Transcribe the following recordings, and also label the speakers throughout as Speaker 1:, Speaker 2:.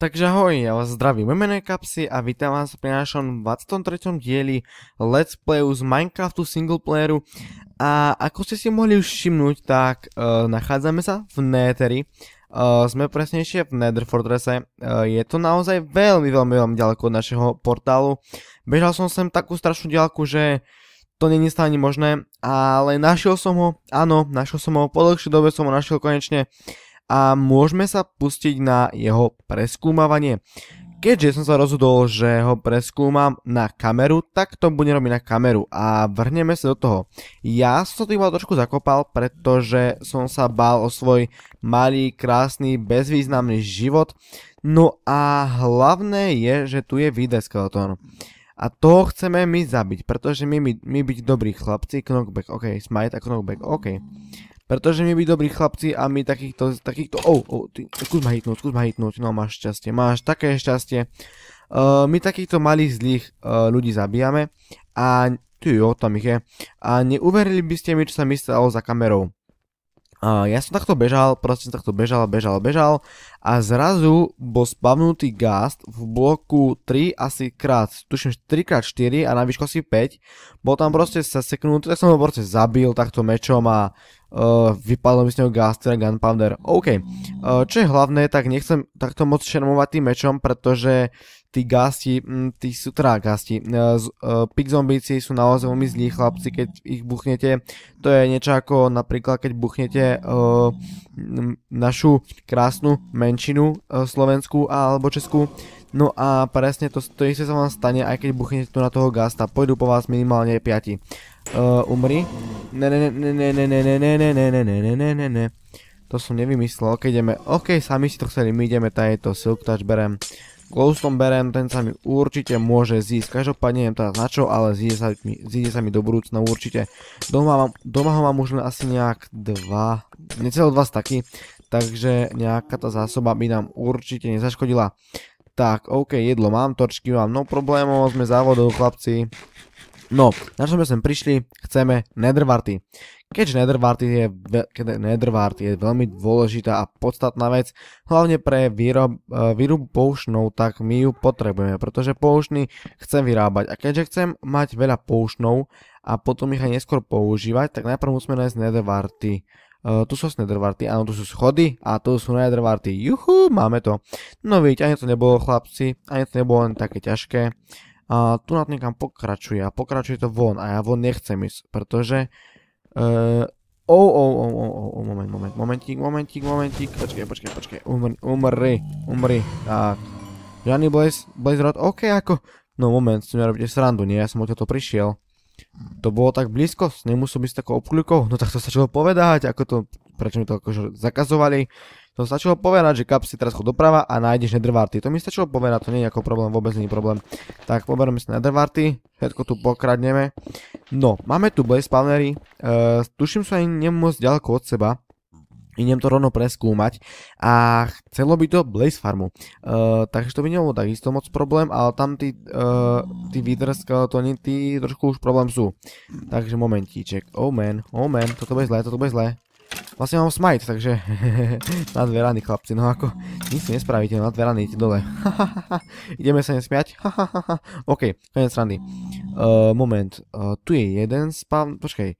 Speaker 1: Takže ahoj, ja vás zdravím, moje meno je Kapsy a vítam vás pri našom 23. dieli Let's Playu z Minecraftu singleplayeru a ako ste si mohli už všimnúť, tak e, nachádzame sa v Nethery. E, sme presnejšie v Nether Fortresse, e, je to naozaj veľmi, veľmi, veľmi ďaleko od našeho portálu, bežal som sem takú strašnú diaľku, že to není stále ani možné, ale našiel som ho, áno, našiel som ho, po dlhšej dobe som ho našiel konečne, a môžeme sa pustiť na jeho preskúmavanie. Keďže som sa rozhodol, že ho preskúmam na kameru, tak to bude robiť na kameru a vrhneme sa do toho. Ja som to iba trošku zakopal, pretože som sa bál o svoj malý, krásny, bezvýznamný život. No a hlavné je, že tu je videskeleton. A toho chceme my zabiť, pretože my, my, my byť dobrí chlapci, knockback, ok, smite a knockback, ok. Pretože my byť dobrí chlapci a my takýchto, takýchto, oh, oh, ty, skús ma hitnúť, skús ma hitnúť, no máš šťastie, máš také šťastie. Uh, my takýchto malých zlých uh, ľudí zabíjame a, ty jo, tam ich je, a neuverili by ste mi, čo sa mi stalo za kamerou ja som takto bežal, proste som takto bežal, bežal, bežal a zrazu bol spavnutý gast v bloku 3 asi krát, tuším 3x4 a na výšku asi 5. Bol tam proste sa seknutý, tak som ho proste zabil takto mečom a uh, vypadol mi z neho Gaster Gunpowder. OK, uh, čo je hlavné, tak nechcem takto moc šermovať tým mečom, pretože tí gasti, tí sú, teda gasti, uh, uh, pik zombíci sú naozaj veľmi zlí chlapci, keď ich buchnete. To je niečo ako napríklad, keď buchnete uh, našu krásnu menšinu uh, slovenskú alebo českú. No a presne to, to isté sa vám stane, aj keď buchnete tu na toho gasta. Pôjdu po vás minimálne 5. Uh, umri. Ne, ne, ne, ne, ne, ne, ne, ne, ne, ne, ne, ne, ne, ne, ne. To som nevymyslel, okay, ideme, ok, sami si to chceli, my ideme, tady je to, silk touch berem. Glowstone berem, ten sa mi určite môže zísť. Každopádne neviem teraz na čo, ale zíde sa mi, zíde sa mi do budúcna určite. Doma, mám, doma ho mám už len asi nejak dva, necelo dva staky, takže nejaká tá zásoba by nám určite nezaškodila. Tak, OK, jedlo mám, torčky mám, no problémov sme závodov, chlapci. No, na čo sme sem prišli, chceme nethervarty. Keďže netherwart je, netherwart je veľmi dôležitá a podstatná vec, hlavne pre výrob, e, výrobu poušnou, tak my ju potrebujeme, pretože poušny chcem vyrábať a keďže chcem mať veľa poušnov a potom ich aj neskôr používať, tak najprv musíme nájsť netherwarty. Uh, e, tu sú snedervarty, áno, tu sú schody a tu sú nethervarty. Juhu, máme to. No vidíte, ani to nebolo chlapci, ani to nebolo len také ťažké. A uh, tu nad niekam pokračuje a pokračuje to von a ja von nechcem ísť, pretože Ó, eh, oh, ó, ó, ó, ó, moment, moment, momentík, momentík, momentík, počkej, počkej, počkej, umri, umri, umri, tak. Žiadny Blaze, Blaze Rod, ok, ako, no moment, si mi robíte srandu, nie, ja som o toto prišiel. To bolo tak blízko, nemusel byť s takou obkľukou, no tak to sa čo povedať, ako to, prečo mi to akože zakazovali. To stačilo povedať, že kap si teraz chod doprava a nájdeš nedrvarty. To mi stačilo povedať, to nie je ako problém, vôbec nie je problém. Tak poberme si nedrvarty, všetko tu pokradneme. No, máme tu blaze spawnery, uh, e, tuším sa ani nemôcť ďaleko od seba. Idem to rovno preskúmať a chcelo by to Blaze farmu. Uh, takže to by nebolo takisto moc problém, ale tam tí, uh, tí nie, tí trošku už problém sú. Takže momentíček. Oh man, oh man, toto bude zlé, toto bude zlé. Vlastne mám smite, takže na dve rany chlapci, no ako nic si nespravíte, no na dve rany idete dole. Ideme sa nesmiať. OK, konec randy. Eh, moment, eh, tu je jeden spawn, počkaj,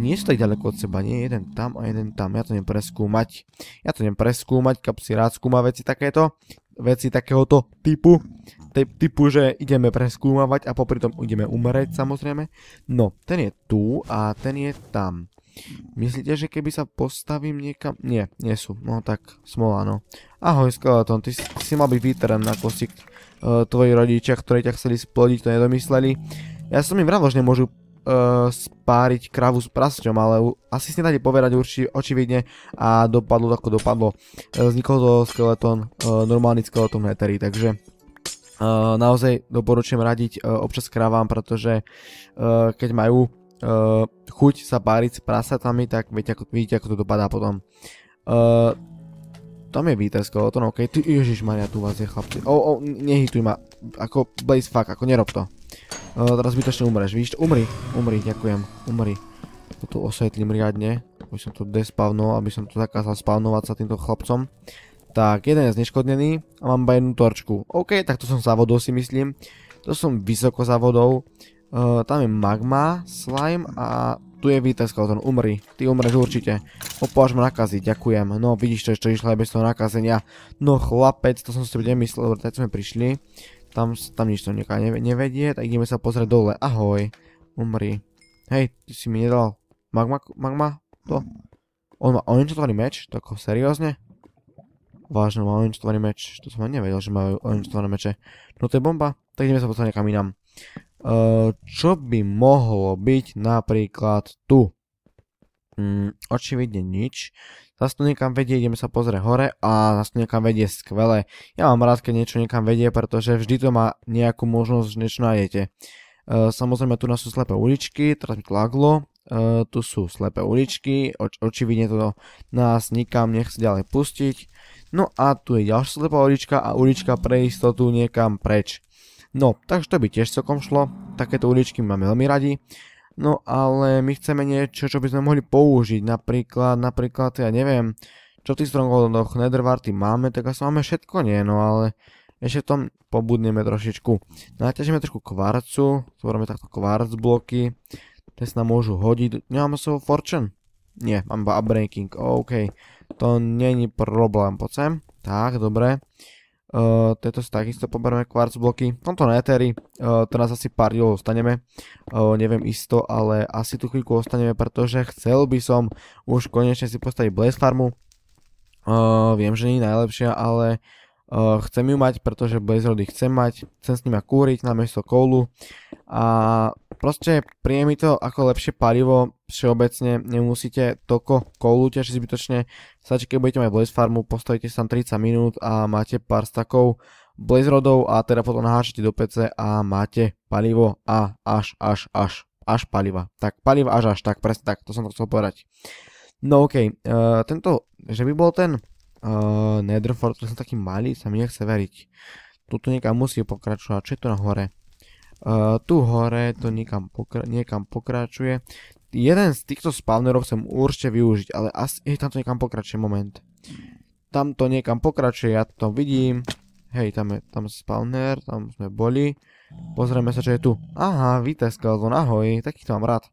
Speaker 1: nie sú tak ďaleko od seba, nie jeden tam a jeden tam, ja to nem preskúmať. Ja to nem preskúmať, kapsi rád skúma veci takéto, veci takéhoto typu, typu, že ideme preskúmavať a popri tom ideme umereť samozrejme. No, ten je tu a ten je tam. Myslíte, že keby sa postavím niekam... Nie, nie sú. No tak, smola, no. Ahoj, skeleton, ty, ty si mal byť výterem na kostík. Uh, e, rodičia, ktorí ťa chceli splodiť, to nedomysleli. Ja som im vravil, že nemôžu uh, spáriť kravu s prasťom, ale asi si nedáte povedať urči, očividne a dopadlo ako dopadlo. Uh, vznikol to skeleton, uh, normálny skeleton hetery, takže uh, naozaj doporučujem radiť uh, občas krávam, pretože uh, keď majú uh, chuť sa páriť s prasatami, tak viete, ako, vidíte, ako to dopadá potom. Uh, tam je výtresko, to no okej, okay. ježišmaria, tu vás je chlapci, o, oh, o, oh, nehituj ma, ako blaze fuck, ako nerob to. Uh, teraz zbytočne umreš, vidíš, umri, umri, ďakujem, umri. Toto osvetlím riadne, aby som to despavnol, aby som to zakázal spavnovať sa týmto chlapcom. Tak, jeden je zneškodnený a mám iba jednu torčku. OK, tak to som závodol si myslím. To som vysoko závodol tam je magma, slime a tu je Vites Skeleton, umri, ty umreš určite. Opováž ma nakaziť, ďakujem. No vidíš to ešte išlo aj bez toho nakazenia. No chlapec, to som si myslel, dobre, teď sme prišli. Tam, tam nič to neká nevedie, tak ideme sa pozrieť dole. Ahoj, umri. Hej, ty si mi nedal magma, magma, to? On má oranžovaný meč? Tak seriózne? Vážne, má oranžovaný meč, to som ani nevedel, že majú oranžované meče. No to je bomba, tak ideme sa pozrieť nekam inám čo by mohlo byť napríklad tu? Mm, očividne nič. Zas to niekam vedie, ideme sa pozrieť hore a zas to niekam vedie skvelé. Ja mám rád, keď niečo niekam vedie, pretože vždy to má nejakú možnosť, že niečo nájdete. E, samozrejme, tu nás sú slepé uličky, teraz mi klaglo, E, tu sú slepé uličky, oč očividne to nás nikam nechce ďalej pustiť. No a tu je ďalšia slepá ulička a ulička pre istotu niekam preč. No, takže to by tiež celkom šlo. Takéto uličky máme veľmi radi. No ale my chceme niečo, čo by sme mohli použiť. Napríklad, napríklad, ja neviem, čo v tých strongholdoch Nethervarty máme, tak asi máme všetko, nie, no ale ešte v tom pobudneme trošičku. Naťažíme trošku kvarcu, tvoríme takto kvarc bloky, tie sa nám môžu hodiť. Nemáme slovo fortune? Nie, mám iba upbreaking, OK. To není problém, poď sem. Tak, dobre. Uh, tieto si takisto poberme quartz bloky. Tomto na Ethery, uh, eh, teraz asi pár dielov ostaneme, uh, neviem isto, ale asi tú chvíľku ostaneme, pretože chcel by som už konečne si postaviť Blaze Farmu. Uh, viem, že nie je najlepšia, ale uh, chcem ju mať, pretože Blaze Rody chcem mať, chcem s nimi kúriť na mesto koulu a Proste príje mi to ako lepšie palivo, všeobecne nemusíte toľko koulu tiež zbytočne, stačí keď budete mať blaze farmu, postavíte sa tam 30 minút a máte pár stakov blaze rodov a teda potom naháčete do PC a máte palivo a až, až, až, až paliva. Tak paliva až, až, tak presne tak, to som to chcel povedať. No okej, okay. uh, eh, tento, že by bol ten uh, eh, Nether som taký malý, sa mi nechce veriť. Tuto niekam musí pokračovať, čo je to na hore? Uh, tu hore to niekam, pokra- niekam pokračuje. Jeden z týchto spawnerov chcem určite využiť, ale asi... Hej, tam to niekam pokračuje, moment. Tam to niekam pokračuje, ja to vidím. Hej, tam je tam spawner, tam sme boli. Pozrieme sa, čo je tu. Aha, víte, Skeleton, ahoj, taký to mám rád.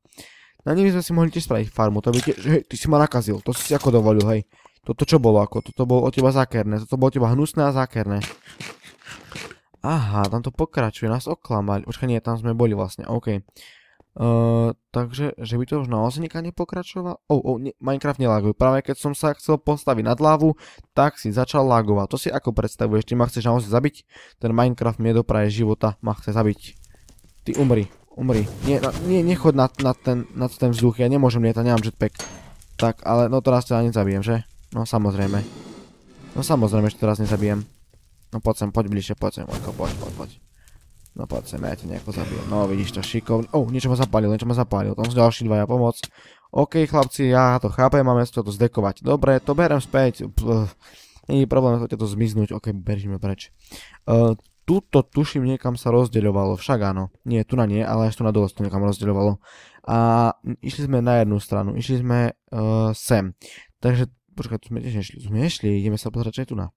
Speaker 1: Na nimi sme si mohli tiež spraviť farmu, to by tiež... Hej, ty si ma nakazil, to si si ako dovolil, hej. Toto čo bolo ako? Toto bolo od teba zákerné, toto bolo od teba hnusné a zákerné. Aha, tam to pokračuje, nás oklamali. Počkaj, nie, tam sme boli vlastne, OK. Uh, takže, že by to už naozaj nikam nepokračovalo? Oh, oh, ne, Minecraft nelaguje. Práve keď som sa chcel postaviť nad lávu, tak si začal lagovať. To si ako predstavuješ? Ty ma chceš naozaj zabiť? Ten Minecraft mi dopraje života, ma chce zabiť. Ty umri, umri. Nie, na, nie nechod nad, nad, ten, nad ten vzduch, ja nemôžem lietať, nemám jetpack. Tak, ale no teraz ťa nezabijem, že? No samozrejme. No samozrejme, že teraz nezabijem. No poď sem, poď bližšie, poď sem, Oľko, poď, poď, poď. No poď sem, ja ťa nejako zabijem. No vidíš to, šikovný. Oh, niečo ma zapálil, niečo ma zapálil. Tam sú ďalší dvaja, pomoc. OK, chlapci, ja to chápem, máme si toto zdekovať. Dobre, to berem späť. Není problém, to to zmiznúť. OK, bežíme preč. E, tuto tuším niekam sa rozdeľovalo, však áno. Nie, tu na nie, ale až tu na dole to niekam rozdeľovalo. A išli sme na jednu stranu, išli sme e, sem. Takže, počkaj, tu sme tiež nešli, tu sme nešli, ideme sa pozrieť, čo je tu na.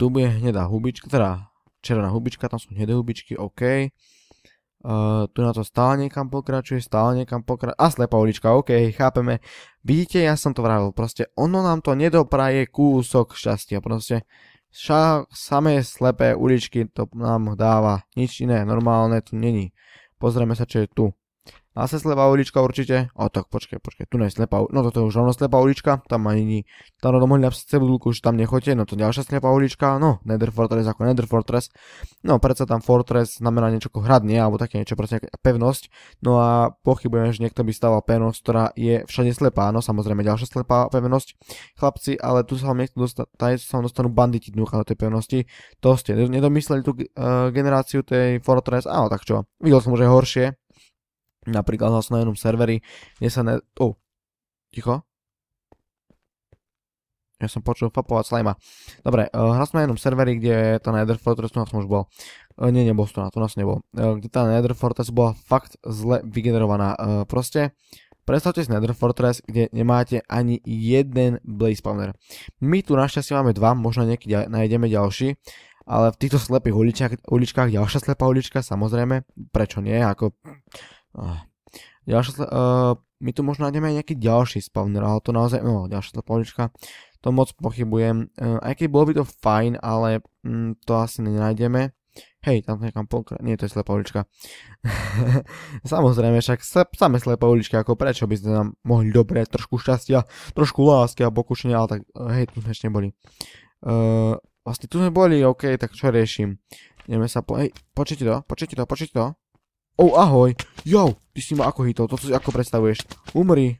Speaker 1: Tu bude hnedá hubička, teda červená hubička, tam sú hnedé hubičky, OK. Uh, tu na to stále niekam pokračuje, stále niekam pokračuje. A slepá ulička, OK, chápeme. Vidíte, ja som to vravil, proste ono nám to nedopraje kúsok šťastia, proste ša, samé slepé uličky to nám dáva, nič iné, normálne tu není. Pozrieme sa, čo je tu. Zase slepá ulička určite. O tak, počkaj, počkaj, tu nie je slepá No toto je už rovno slepá ulička, tam ani... Tam domohli napísať cebulku, že tam nechote, no to ďalšia slepá ulička, no Nether Fortress ako Nether Fortress. No predsa tam Fortress znamená niečo ako hradne, alebo také niečo, proste pevnosť. No a pochybujem, že niekto by stával pevnosť, ktorá je všade slepá, no samozrejme ďalšia slepá pevnosť. Chlapci, ale tu sa vám niekto sa vám dostanú banditi dnucha do tej pevnosti. To ste nedomysleli tú eh, generáciu tej Fortress, áno tak čo. Videl som že horšie, napríklad hlas na jednom serveri, kde sa ne... Oh, ticho. Ja som počul fapovať slajma. Dobre, uh, eh, hral na jednom serveri, kde tá Nether Fortress, tu nás už bol. Uh, nie, nebol to na, to nás nebol. Uh, kde tá Nether Fortress bola fakt zle vygenerovaná. Uh, proste, predstavte si Nether Fortress, kde nemáte ani jeden Blaze Spawner. My tu našťastie máme dva, možno niekedy nájdeme ďalší, ale v týchto slepých uličkách, uličkách ďalšia slepá ulička, samozrejme, prečo nie, ako Ďalšia, uh, my tu možno nájdeme aj nejaký ďalší spawner, ale to naozaj, no, ďalšia polička, to moc pochybujem. Uh, aj keď bolo by to fajn, ale hm, to asi nenájdeme. Hej, tam to nekam pokra... Nie, to je slepá ulička. Samozrejme, však samé slepá ulička, ako prečo by ste nám mohli dobre, trošku šťastia, trošku lásky a pokušenia, ale tak, eh, hej, tu sme ešte neboli. Uh, vlastne tu sme boli, ok, tak čo riešim? Ideme sa po... Hej, počujte to, počujte to, počujte to. Oh, ahoj. Jo, ty si ma ako hitol, to si ako predstavuješ. Umri.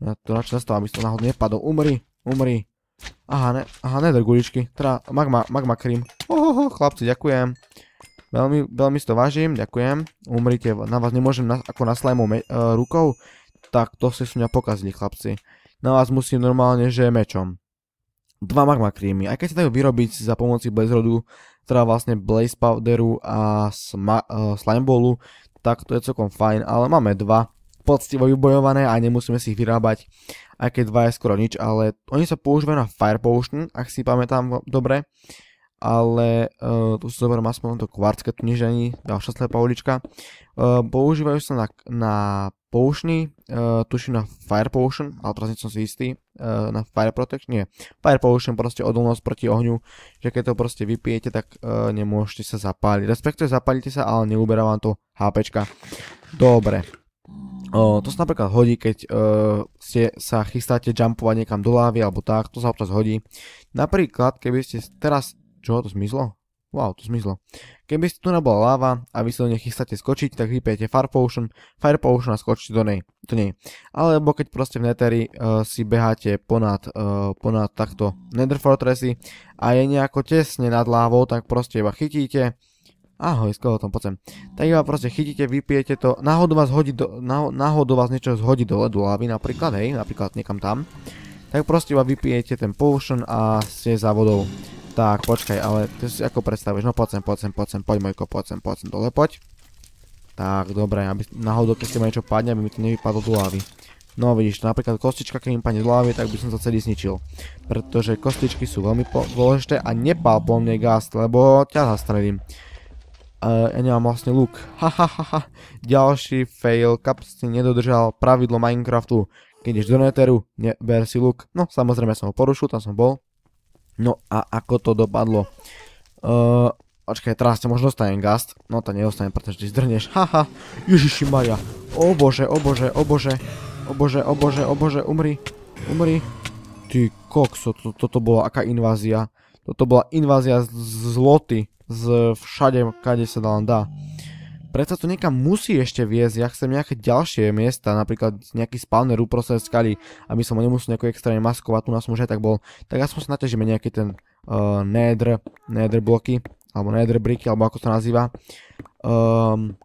Speaker 1: Ja to radšej zastávam, aby to náhodou nepadol. Umri, umri. Aha, ne, aha, nether guličky. Teda magma, magma cream. Ohoho, chlapci, ďakujem. Veľmi, veľmi si to vážim, ďakujem. Umrite, na vás nemôžem na, ako na slajmu uh, e, rukou. Tak to ste sú mňa pokazili, chlapci. Na vás musím normálne, že mečom. Dva magma creamy. Aj keď sa dajú vyrobiť za pomoci bezrodu, teda vlastne Blaze Powderu a e, Slime Ballu, tak to je celkom fajn, ale máme dva poctivo vybojované a nemusíme si ich vyrábať, aj keď dva je skoro nič, ale oni sa používajú na Fire Potion, ak si pamätám dobre, ale uh, tu si zoberiem aspoň to kvarcké, tu nič ani ďalšia slepá ulička. Uh, používajú sa na, na poušny, uh, e, tuším na fire potion, ale teraz nie som si istý, uh, na fire protection, nie, fire potion proste odolnosť proti ohňu, že keď to proste vypijete, tak uh, nemôžete sa zapáliť, Respektuje zapálite sa, ale neuberá vám to HPčka. Dobre, O, to sa napríklad hodí, keď e, ste sa chystáte jumpovať niekam do lávy alebo tak, to sa občas hodí. Napríklad, keby ste teraz čo, to zmizlo? Wow, to zmizlo. Keby ste tu nebola láva a vy sa do nej chystáte skočiť, tak vypijete Fire Potion, Fire Potion a skočíte do nej. Do nej. Alebo keď proste v Netheri uh, eh, si beháte ponad, uh, ponad takto Nether Fortressy a je nejako tesne nad lávou, tak proste iba chytíte. Ahoj, skeleton, tam pocem. Tak iba proste chytíte, vypijete to, náhodou vás, hodí do, náhodou vás niečo zhodí do ledu lávy napríklad, hej, napríklad niekam tam. Tak proste iba vypijete ten potion a ste za vodou tak, počkaj, ale ty si ako predstavuješ? No poď sem, poď sem, poď sem, poď Mojko, poď sem, poď sem, dole poď. Tak, dobre, aby náhodou, keď si ma niečo padne, aby mi to nevypadlo do hlavy. No vidíš, napríklad kostička, keď mi padne z hlavy, tak by som sa celý zničil. Pretože kostičky sú veľmi dôležité a nepál po mne gast, lebo ťa zastrelím. E, ja nemám vlastne luk. Hahaha, ďalší fail, kap si nedodržal pravidlo Minecraftu. Keď ješ do neteru, neber si luk. No, samozrejme som ho porušil, tam som bol. No a ako to dopadlo? Uh, teraz ťa možno dostanem gast. No to nedostanem, pretože ty zdrneš. Haha, Ježiši Maria. O bože, o bože, o bože. O bože, o bože, o bože, umri. Umri. Ty kokso, to, toto bola aká invázia. Toto bola invázia z, zloty. Z všade, kade sa nám dá predsa to niekam musí ešte viesť, ja chcem nejaké ďalšie miesta, napríklad nejaký spawner uprostred skaly, aby som ho nemusel nejako extrémne maskovať, tu nás už aj tak bol, tak aspoň sa naťažíme nejaký ten uh, nether, nether bloky, alebo nether bricky, alebo ako sa nazýva. Um,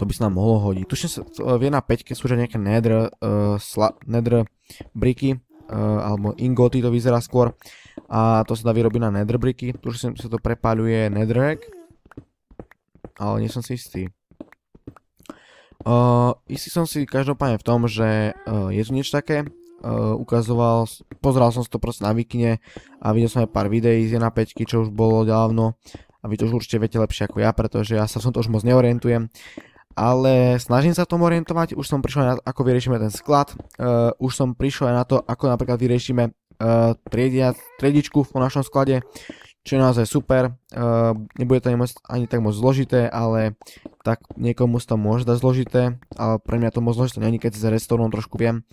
Speaker 1: to by sa nám mohlo hodiť. Tuším sa, eh, v na 5 sú že nejaké nether, uh, sla, nether bricky, uh, alebo ingoty to vyzerá skôr. A to sa dá vyrobiť na nether bricky, tuším sa to prepáľuje netherrack ale nie som si istý. Uh, istý som si každopádne v tom, že uh, je tu niečo také, uh, ukazoval, pozeral som si to proste na Vikine a videl som aj pár videí z 1.5, čo už bolo dávno a vy to už určite viete lepšie ako ja, pretože ja sa v tomto už moc neorientujem. Ale snažím sa v tom orientovať, už som prišiel aj na ako vyriešime ten sklad, uh, už som prišiel aj na to, ako napríklad vyriešime uh, triedia, triedičku v našom sklade, čo je naozaj super. Eh, nebude to ani, tak moc zložité, ale tak niekomu sa to môže dať zložité, ale pre mňa to moc zložité není, keď si za restaurantom trošku viem.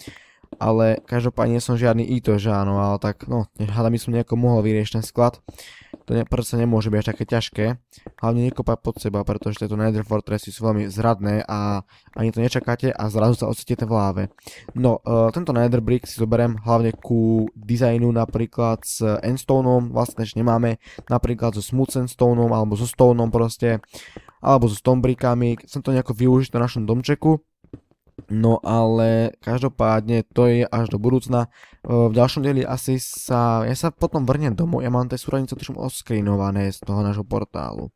Speaker 1: Ale každopádne som žiadny ITO, že áno, ale tak no, hádam by som nejako mohol vyriešiť ten sklad. Uh, to ne, predsa nemôže byť až také ťažké. Hlavne nekopať pod seba, pretože tieto Nether Fortressy sú veľmi zradné a ani to nečakáte a zrazu sa ocitete v láve. No, uh, tento Nether Brick si zoberiem hlavne ku dizajnu napríklad s Endstoneom, vlastne ešte nemáme, napríklad so Smooth Endstoneom alebo so Stoneom proste, alebo so Stonebrickami. Chcem to nejako využiť na našom domčeku No ale každopádne to je až do budúcna. Ehm, v ďalšom dieli asi sa... Ja sa potom vrnem domov, ja mám tie súradnice tuším oskrinované z toho nášho portálu.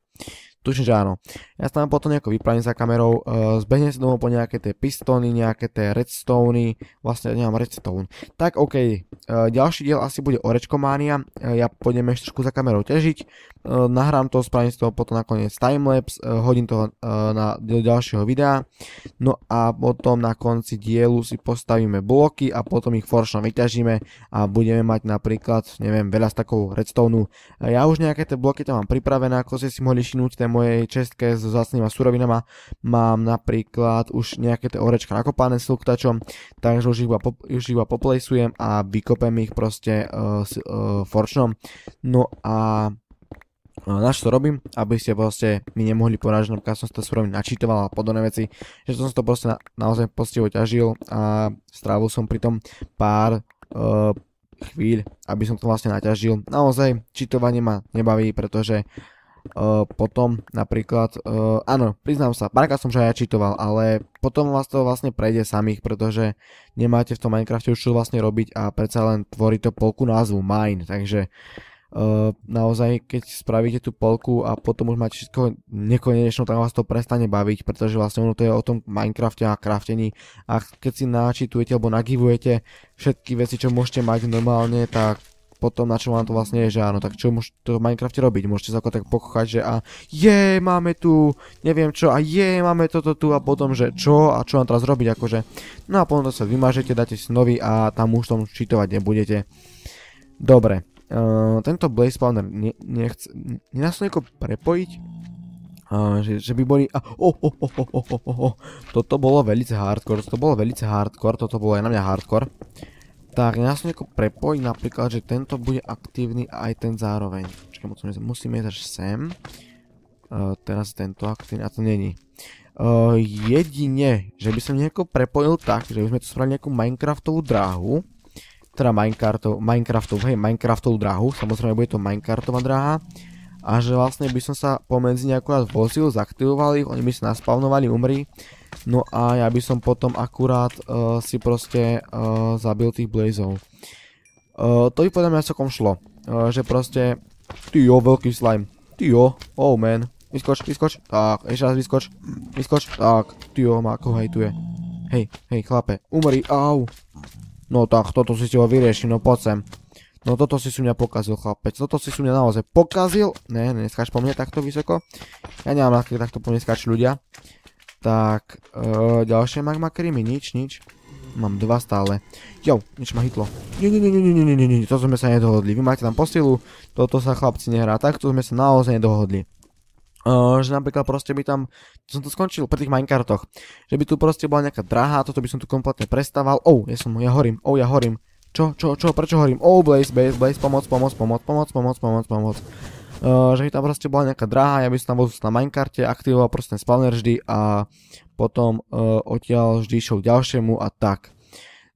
Speaker 1: Tuším, že áno. Ja sa tam potom nejako vypravím za kamerou, uh, zbehnem si domov po nejaké tie pistóny, nejaké tie redstony, vlastne nemám redstone. Tak OK, uh, ďalší diel asi bude Orečkománia, uh, e, ja pôjdem ešte trošku za kamerou ťažiť, uh, nahrám to, spravím z toho potom nakoniec timelapse, uh, hodím to uh, na, do ďalšieho videa, no a potom na konci dielu si postavíme bloky a potom ich foršno vyťažíme a budeme mať napríklad, neviem, veľa z takovou redstone. Uh, ja už nejaké tie bloky tam mám pripravené, ako ste si mohli šinúť, ten mojej čestke s zácnými surovinami mám napríklad už nejaké tie orečka nakopané s luktačom, takže už ich iba, po, už iba poplejsujem a vykopem ich proste uh, s uh, forčnom. No a e, na čo to robím, aby ste proste mi nemohli poražiť, napríklad som si to súrovne načítoval a podobné veci, že som si to proste na, naozaj postivo ťažil a strávil som pri tom pár uh, chvíľ, aby som to vlastne naťažil. Naozaj, čitovanie ma nebaví, pretože potom napríklad, uh, áno, priznám sa, párkrát som aj žajačitoval, ale potom vás to vlastne prejde samých, pretože nemáte v tom Minecrafte už čo vlastne robiť a predsa len tvorí to polku názvu Mine, takže uh, naozaj keď spravíte tú polku a potom už máte všetko nekonečno, tak vás to prestane baviť, pretože vlastne ono to je o tom Minecrafte a kraftení. a keď si načítujete alebo nagivujete všetky veci, čo môžete mať normálne, tak potom na čo vám to vlastne je, že áno, tak čo môžete v Minecrafte robiť? Môžete sa ako tak pokochať, že a je, máme tu, neviem čo, a je, máme toto tu a potom, že čo a čo vám teraz robiť, akože. No a potom to sa vymažete, dáte si nový a tam už tom čítovať nebudete. Dobre, uh, tento Blaze Spawner nechce, nedá sa nejako prepojiť? Uh, že, že by boli... A, oh, oh, oh, oh, oh, oh, oh. Toto bolo veľmi hardcore, toto bolo veľmi hardcore, toto bolo aj na mňa hardcore. Tak, ja som nejako prepojí napríklad, že tento bude aktívny a aj ten zároveň. Počkaj, moc musíme ísť až sem. Uh, teraz tento aktívny, a to není. Uh, jedine, že by som nejako prepojil tak, že by sme tu spravili nejakú Minecraftovú dráhu. Teda Minecraftov, Minecraftov, hej, Minecraftovú dráhu, samozrejme bude to Minecraftová dráha a že vlastne by som sa pomedzi ne vozil, zaktivoval ich, oni by sa naspavnovali, umri. No a ja by som potom akurát e, si proste e, zabil tých blazov. E, to by podľa mňa celkom šlo. že proste, ty jo, veľký slime, ty jo, oh man, vyskoč, vyskoč, tak, ešte raz vyskoč, vyskoč, tak, ty jo, ma ako hejtuje. Hej, hej, chlape, umri, au. No tak, toto si ti ho vyrieším, no poď sem. No toto si si mňa pokazil, chlapec. Toto si si mňa naozaj pokazil. Ne, neskáč po mne takto vysoko. Ja nemám rád, keď takto po mne skáč ľudia. Tak, e, ďalšie magma krimi, nič, nič. Mám dva stále. Jo, nič ma hitlo. Nie, nie, nie, nie, nie, nie, nie, nie, to sme sa nedohodli. Vy máte tam posilu, toto sa chlapci nehrá. Takto sme sa naozaj nedohodli. E, že napríklad proste by tam, to som to skončil pri tých minecartoch, že by tu proste bola nejaká drahá, toto by som tu kompletne prestával, ou, ja som, ja horím, ou, oh, ja horím, čo, čo, čo, prečo hovorím? Oh, Blaze, Blaze, Blaze, pomoc, pomoc, pomoc, pomoc, pomoc, pomoc, pomoc. Eh, že by tam proste bola nejaká dráha, ja by som tam bol na minecarte, aktivoval proste spawner vždy a potom eh, odtiaľ vždy išiel k ďalšiemu a tak.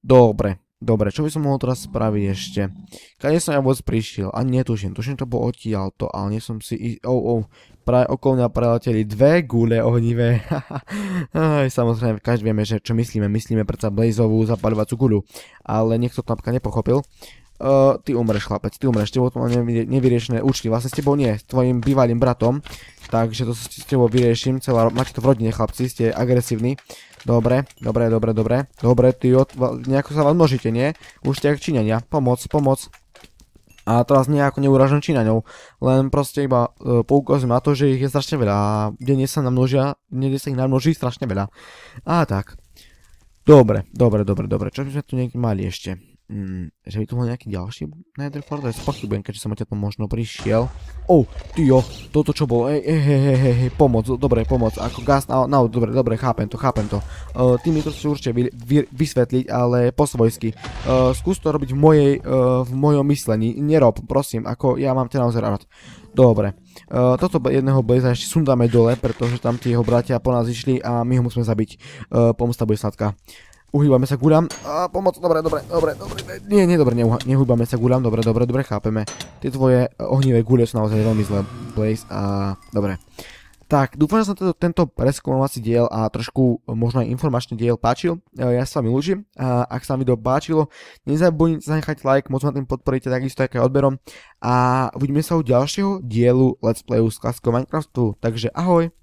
Speaker 1: Dobre, dobre, čo by som mohol teraz spraviť ešte? Kade som ja vôbec prišiel? Ani netuším, tuším to bol odtiaľ to, ale nie som si... Oh, oh, Pra, okolo mňa preleteli dve gule ohnivé. Aj, samozrejme, každý vieme, že čo myslíme. Myslíme predsa Blazovú zapaľovacú guľu. Ale niekto to napríklad nepochopil. Uh, ty umreš, chlapec, ty umreš, tebou to má nevyriešené účty, vlastne s tebou nie, s tvojim bývalým bratom, takže to s tebou vyrieším, celá, máte to v rodine, chlapci, ste agresívni, dobre, dobre, dobre, dobre, dobre, ty, od, nejako sa vám množíte, nie? Už ste ak Číňania, pomoc, pomoc, a teraz nejako neuražujem Číňaňov, len proste iba e, poukazujem na to, že ich je strašne veľa a denne sa namnožia, denne sa ich namnoží strašne veľa. A tak. Dobre, dobre, dobre, dobre, čo by sme tu niekde mali ešte? Mm, že by tu bol nejaký ďalší portal, ja spochybujem, keďže som odtiaľ možno prišiel. Oh, ty jo, toto čo bolo, hej, hej, hej, hej, hej, pomoc, dobre, pomoc, ako gas na, no, dobre, dobre, chápem to, chápem to. Uh, ty mi to chcú určite vy, vy, vysvetliť, ale po svojsky. Uh, skús to robiť v mojej, uh, v mojom myslení, nerob, prosím, ako ja mám ťa naozaj rád. Dobre, uh, toto jedného blaza ešte sundáme dole, pretože tam tie jeho bratia po nás išli a my ho musíme zabiť. Uh, pomsta bude sladká. Uhýbame sa guľam. A pomoc, dobre, dobre, dobre, dobre. Nie, nie, dobre, nehúbame sa guľam, dobre, dobre, dobre, chápeme. Tie tvoje e, ohnivé guľe sú naozaj veľmi zlé, Blaze. A dobre. Tak, dúfam, že sa tento, tento preskúmovací diel a trošku možno aj informačný diel páčil. E, ja sa vám ilúžim. Ak sa vám video páčilo, nezabudnite zanechať like, moc ma tým podporíte, takisto aj odberom. A uvidíme sa u ďalšieho dielu Let's Playu z klasického Minecraftu. Takže ahoj!